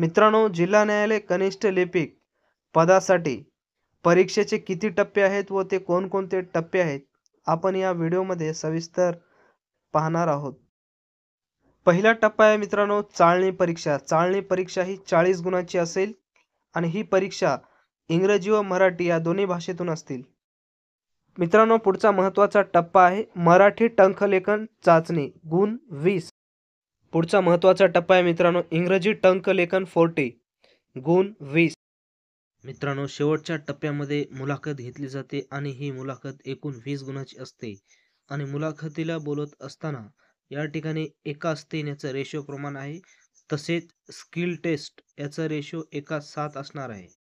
मित्रांनो जिल्हा न्यायालय कनिष्ठ लिपिक पदासाठी परीक्षेचे किती टप्पे आहेत व ते कोणकोणते टप्पे आहेत आपण या व्हिडिओमध्ये सविस्तर पाहणार आहोत पहिला टप्पा आहे मित्रांनो चाळणी परीक्षा चाळणी परीक्षा ही चाळीस गुणांची असेल आणि ही परीक्षा इंग्रजी व मराठी या दोन्ही भाषेतून असतील मित्रांनो पुढचा महत्त्वाचा टप्पा आहे मराठी टंकलेखन चाचणी गुण वीस पुढचा महत्त्वाचा टप्पा आहे मित्रांनो इंग्रजी लेखन फोर्टी गुण वीस मित्रांनो शेवटच्या टप्प्यामध्ये मुलाखत घेतली जाते आणि ही मुलाखत एकूण वीस गुणाची असते आणि मुलाखतीला बोलत असताना या ठिकाणी एका तीन याचं रेशो प्रमाण आहे तसेच स्किल टेस्ट याचा रेशो एका सात असणार आहे